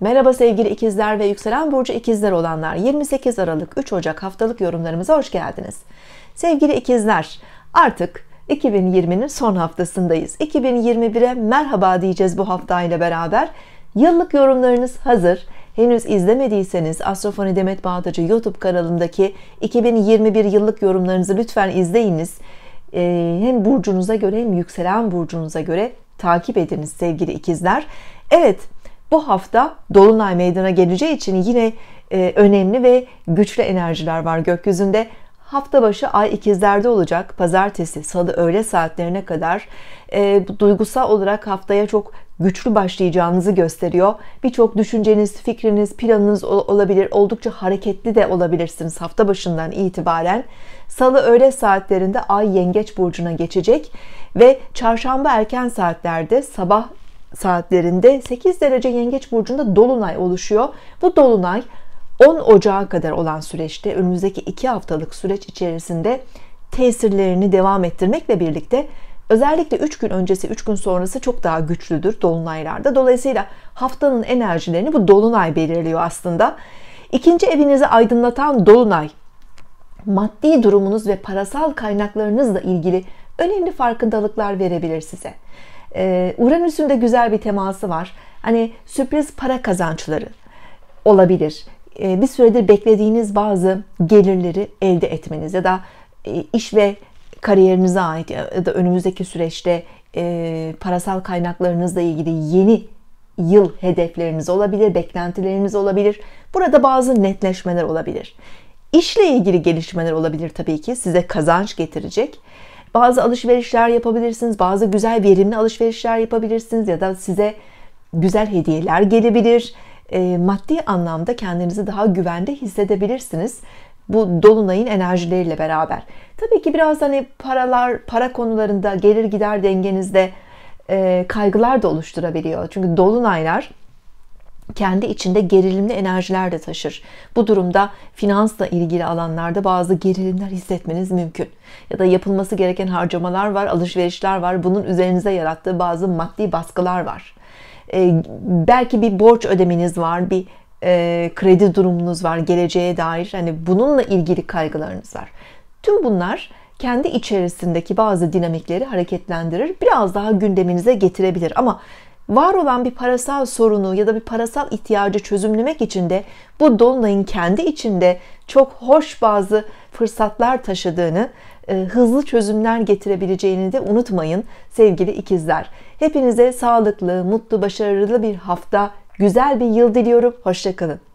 Merhaba sevgili ikizler ve yükselen burcu ikizler olanlar 28 Aralık 3 Ocak haftalık yorumlarımıza hoş geldiniz. Sevgili ikizler artık 2020'nin son haftasındayız. 2021'e merhaba diyeceğiz bu haftayla beraber. Yıllık yorumlarınız hazır. Henüz izlemediyseniz Astrofoni Demet Bağdacı YouTube kanalındaki 2021 yıllık yorumlarınızı lütfen izleyiniz. Ee, hem burcunuza göre hem yükselen burcunuza göre takip ediniz sevgili ikizler. Evet bu hafta dolunay meydana geleceği için yine e, önemli ve güçlü enerjiler var gökyüzünde. Hafta başı ay ikizlerde olacak. Pazartesi, salı öğle saatlerine kadar e, duygusal olarak haftaya çok güçlü başlayacağınızı gösteriyor. Birçok düşünceniz, fikriniz, planınız olabilir. Oldukça hareketli de olabilirsiniz hafta başından itibaren. Salı öğle saatlerinde Ay Yengeç burcuna geçecek ve çarşamba erken saatlerde sabah saatlerinde 8 derece yengeç burcunda dolunay oluşuyor. Bu dolunay 10 Ocağı kadar olan süreçte önümüzdeki 2 haftalık süreç içerisinde tesirlerini devam ettirmekle birlikte özellikle 3 gün öncesi 3 gün sonrası çok daha güçlüdür dolunaylarda. Dolayısıyla haftanın enerjilerini bu dolunay belirliyor aslında. İkinci evinizi aydınlatan dolunay maddi durumunuz ve parasal kaynaklarınızla ilgili önemli farkındalıklar verebilir size. Ee, Uranüs'ün de güzel bir teması var. Hani sürpriz para kazançları olabilir. Ee, bir süredir beklediğiniz bazı gelirleri elde etmeniz ya da e, iş ve kariyerinize ait ya da önümüzdeki süreçte e, parasal kaynaklarınızla ilgili yeni yıl hedefleriniz olabilir, beklentileriniz olabilir. Burada bazı netleşmeler olabilir. İşle ilgili gelişmeler olabilir tabii ki size kazanç getirecek. Bazı alışverişler yapabilirsiniz. Bazı güzel verimli alışverişler yapabilirsiniz ya da size güzel hediyeler gelebilir. E, maddi anlamda kendinizi daha güvende hissedebilirsiniz bu dolunayın enerjileriyle beraber. Tabii ki biraz hani paralar, para konularında gelir gider dengenizde e, kaygılar da oluşturabiliyor. Çünkü dolunaylar kendi içinde gerilimli enerjiler de taşır. Bu durumda finansla ilgili alanlarda bazı gerilimler hissetmeniz mümkün. Ya da yapılması gereken harcamalar var, alışverişler var. Bunun üzerinize yarattığı bazı maddi baskılar var. Ee, belki bir borç ödemeniz var, bir e, kredi durumunuz var, geleceğe dair. Hani bununla ilgili kaygılarınız var. Tüm bunlar kendi içerisindeki bazı dinamikleri hareketlendirir. Biraz daha gündeminize getirebilir ama var olan bir parasal sorunu ya da bir parasal ihtiyacı çözümlemek için de bu dolunayın kendi içinde çok hoş bazı fırsatlar taşıdığını, e, hızlı çözümler getirebileceğini de unutmayın sevgili ikizler. Hepinize sağlıklı, mutlu, başarılı bir hafta, güzel bir yıl diliyorum. Hoşçakalın.